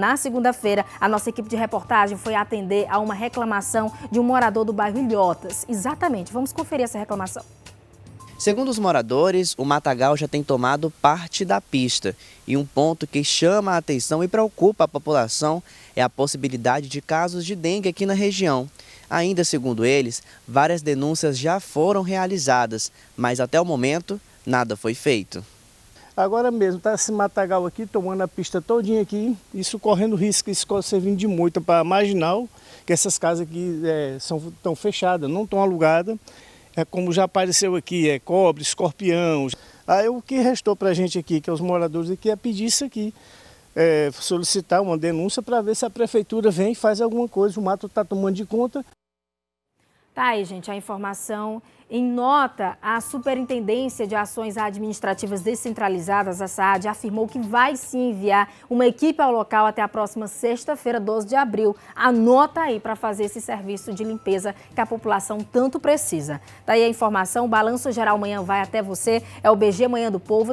Na segunda-feira, a nossa equipe de reportagem foi atender a uma reclamação de um morador do bairro Ilhotas. Exatamente, vamos conferir essa reclamação. Segundo os moradores, o matagal já tem tomado parte da pista. E um ponto que chama a atenção e preocupa a população é a possibilidade de casos de dengue aqui na região. Ainda segundo eles, várias denúncias já foram realizadas, mas até o momento nada foi feito. Agora mesmo, está esse matagal aqui, tomando a pista todinha aqui, isso correndo risco, isso servindo de multa para marginal, que essas casas aqui é, são, estão fechadas, não estão alugadas. É como já apareceu aqui, é cobre, escorpião. Aí o que restou para a gente aqui, que é os moradores aqui, é pedir isso aqui. É, solicitar uma denúncia para ver se a prefeitura vem e faz alguma coisa. O mato está tomando de conta. Tá aí, gente, a informação. Em nota, a Superintendência de Ações Administrativas Descentralizadas, a SAAD, afirmou que vai se enviar uma equipe ao local até a próxima sexta-feira, 12 de abril. Anota aí para fazer esse serviço de limpeza que a população tanto precisa. Daí tá a informação, o Balanço Geral amanhã vai até você, é o BG Manhã do Povo.